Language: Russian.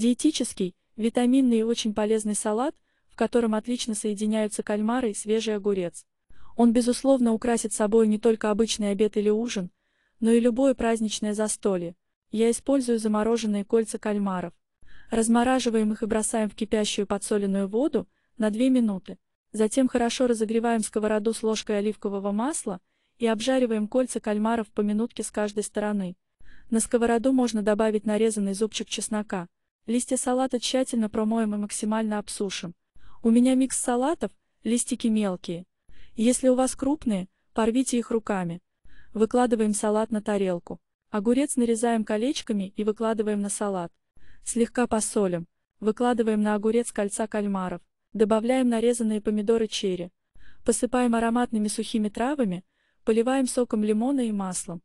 Диетический, витаминный и очень полезный салат, в котором отлично соединяются кальмары и свежий огурец. Он, безусловно, украсит собой не только обычный обед или ужин, но и любое праздничное застолье. Я использую замороженные кольца кальмаров. Размораживаем их и бросаем в кипящую подсоленную воду на 2 минуты. Затем хорошо разогреваем сковороду с ложкой оливкового масла и обжариваем кольца кальмаров по минутке с каждой стороны. На сковороду можно добавить нарезанный зубчик чеснока. Листья салата тщательно промоем и максимально обсушим. У меня микс салатов, листики мелкие. Если у вас крупные, порвите их руками. Выкладываем салат на тарелку. Огурец нарезаем колечками и выкладываем на салат. Слегка посолим. Выкладываем на огурец кольца кальмаров. Добавляем нарезанные помидоры черри. Посыпаем ароматными сухими травами, поливаем соком лимона и маслом.